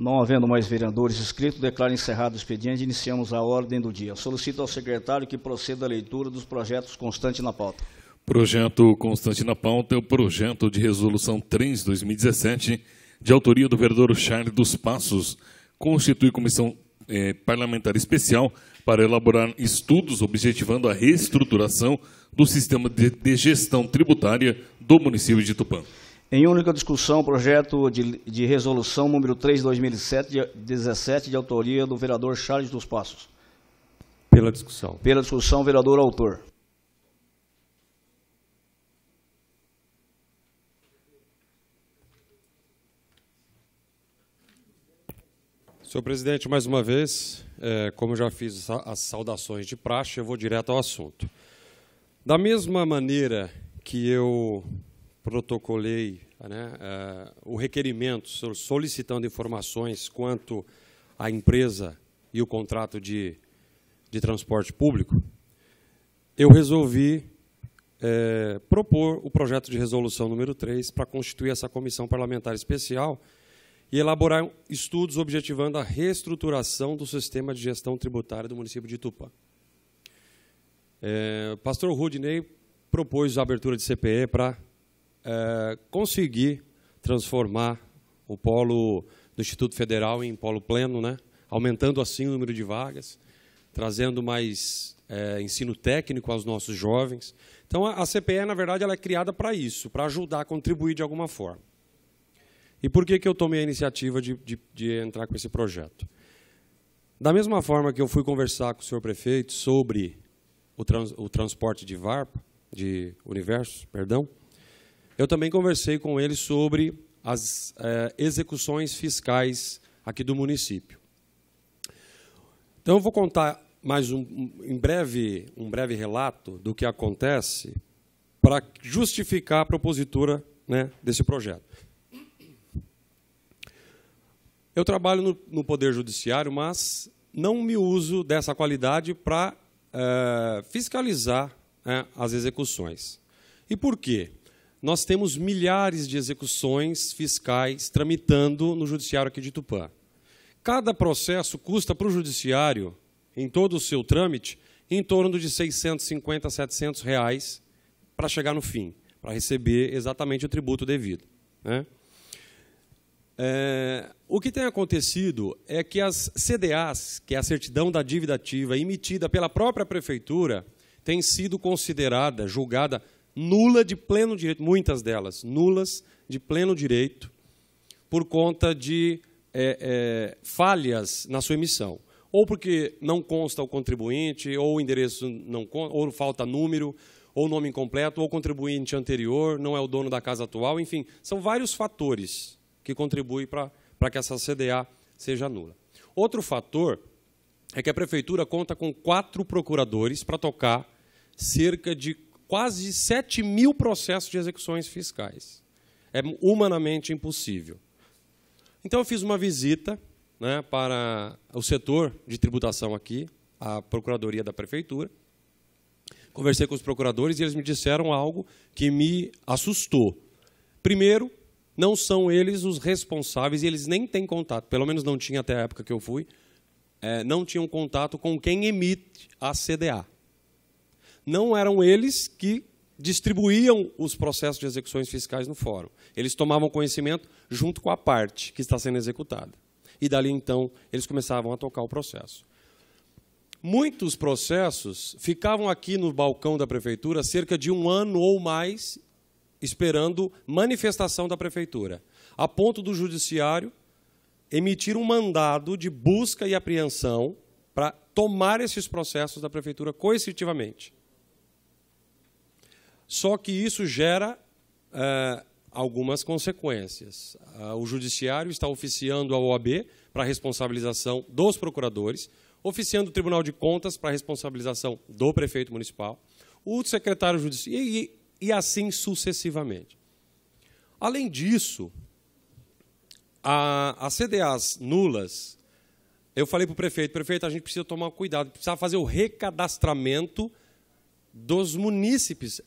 Não havendo mais vereadores inscritos, declaro encerrado o expediente e iniciamos a ordem do dia. Solicito ao secretário que proceda à leitura dos projetos constantes na pauta. Projeto constante na pauta é o projeto de resolução 3-2017, de autoria do vereador Charles dos Passos, constitui comissão eh, parlamentar especial para elaborar estudos objetivando a reestruturação do sistema de, de gestão tributária do município de Tupã. Em única discussão, o projeto de, de resolução número 3 de 2017, de autoria do vereador Charles dos Passos. Pela discussão. Pela discussão, vereador autor. Senhor presidente, mais uma vez, é, como já fiz as saudações de praxe, eu vou direto ao assunto. Da mesma maneira que eu protocolei né, uh, o requerimento solicitando informações quanto à empresa e o contrato de, de transporte público, eu resolvi eh, propor o projeto de resolução número 3 para constituir essa comissão parlamentar especial e elaborar estudos objetivando a reestruturação do sistema de gestão tributária do município de Tupã. É, eh, pastor Rudney propôs a abertura de CPE para é, conseguir transformar o polo do Instituto Federal em polo pleno, né? aumentando assim o número de vagas, trazendo mais é, ensino técnico aos nossos jovens. Então, a, a CPE, na verdade, ela é criada para isso, para ajudar, contribuir de alguma forma. E por que, que eu tomei a iniciativa de, de, de entrar com esse projeto? Da mesma forma que eu fui conversar com o senhor prefeito sobre o, trans, o transporte de VARPA, de Universo, perdão, eu também conversei com ele sobre as é, execuções fiscais aqui do município. Então, eu vou contar mais um, um, breve, um breve relato do que acontece para justificar a propositura né, desse projeto. Eu trabalho no, no, Poder Judiciário, mas não me uso dessa qualidade para é, eh, fiscalizar é, as execuções. E por quê? nós temos milhares de execuções fiscais tramitando no judiciário aqui de Tupã. Cada processo custa para o judiciário, em todo o seu trâmite, em torno de 650 a 700 reais para chegar no fim, para receber exatamente o tributo devido. Né? É, o que tem acontecido é que as CDAs, que é a certidão da dívida ativa emitida pela própria prefeitura, tem sido considerada, julgada nula de pleno direito, muitas delas nulas de pleno direito, por conta de é, é, falhas na sua emissão. Ou porque não consta o contribuinte, ou o endereço não ou falta número, ou nome incompleto, ou contribuinte anterior, não é o dono da casa atual, enfim, são vários fatores que contribuem para que essa CDA seja nula. Outro fator é que a prefeitura conta com quatro procuradores para tocar cerca de quase 7 mil processos de execuções fiscais. É humanamente impossível. Então, eu fiz uma visita né, para o setor de tributação aqui, a Procuradoria da Prefeitura. Conversei com os procuradores e eles me disseram algo que me assustou. Primeiro, não são eles os responsáveis e eles nem têm contato, pelo menos não tinha até a época que eu fui, é, não tinham contato com quem emite a CDA não eram eles que distribuíam os processos de execuções fiscais no fórum. Eles tomavam conhecimento junto com a parte que está sendo executada. E dali então eles começavam a tocar o processo. Muitos processos ficavam aqui no balcão da prefeitura cerca de um ano ou mais, esperando manifestação da prefeitura, a ponto do judiciário emitir um mandado de busca e apreensão para tomar esses processos da prefeitura coercitivamente. Só que isso gera eh, algumas consequências. Ah, o Judiciário está oficiando a OAB para a responsabilização dos procuradores, oficiando o Tribunal de Contas para a responsabilização do prefeito municipal, o secretário judiciário e, e assim sucessivamente. Além disso, a, as CDAs nulas, eu falei para o prefeito, prefeito, a gente precisa tomar cuidado, precisa fazer o recadastramento dos munícipes.